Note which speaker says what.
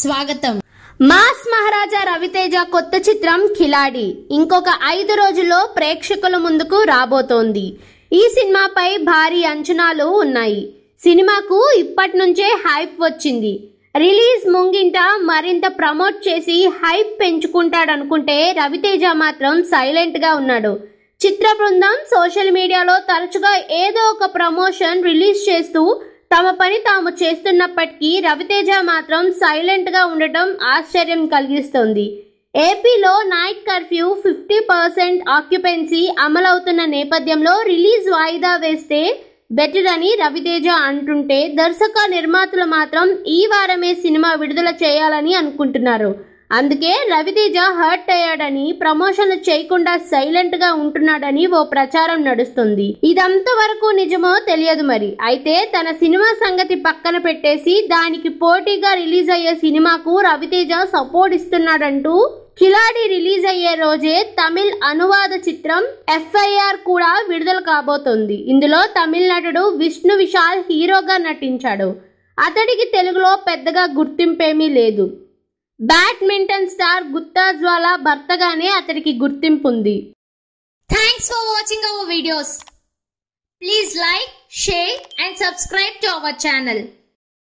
Speaker 1: స్వాగతం మాస్ మహారాజా రవితేజ కొత్త చిత్రం ఖిలాడి ఇంకొక ఐదు రోజుల్లో ప్రేక్షకుల ముందుకు రాబోతోంది ఈ సినిమాపై భారీ అంచనాలు ఉన్నాయి సినిమాకు ఇప్పటి నుంచే హైప్ వచ్చింది రిలీజ్ ముంగింట మరింత ప్రమోట్ చేసి హైప్ పెంచుకుంటాడనుకుంటే రవితేజ మాత్రం సైలెంట్గా ఉన్నాడు చిత్ర బృందం సోషల్ మీడియాలో తరచుగా ఏదో ఒక ప్రమోషన్ రిలీజ్ చేస్తూ తమ పని తాము చేస్తున్నప్పటికీ రవితేజ మాత్రం సైలెంట్గా ఉండటం ఆశ్చర్యం కలిగిస్తోంది ఏపీలో night curfew fifty percent occupancy అమలవుతున్న నేపథ్యంలో రిలీజ్ వాయిదా వేస్తే బెటర్ అని రవితేజ అంటుంటే దర్శక నిర్మాతలు మాత్రం ఈ వారమే సినిమా విడుదల చేయాలని అనుకుంటున్నారు అందుకే రవితేజ హర్ట్ అయ్యాడని ప్రమోషన్ చేయకుండా సైలెంట్గా ఉంటున్నాడని ఓ ప్రచారం నడుస్తుంది ఇదంత వరకు నిజమో తెలియదు మరి అయితే తన సినిమా సంగతి పక్కన పెట్టేసి దానికి పోటీగా రిలీజ్ అయ్యే సినిమాకు రవితేజ సపోర్ట్ ఇస్తున్నాడంటూ కిలాడి రిలీజ్ అయ్యే రోజే తమిళ్ అనువాద చిత్రం ఎఫ్ఐఆర్ కూడా విడుదల కాబోతోంది ఇందులో తమిళ నటుడు విష్ణు విశాల్ హీరోగా నటించాడు అతడికి తెలుగులో పెద్దగా గుర్తింపేమీ లేదు బ్యాడ్మింటన్ స్టార్ గుత్తా జ్వాల భర్తగానే అతడికి గుర్తింపు ఉంది thanks for watching our videos please like share and subscribe to our channel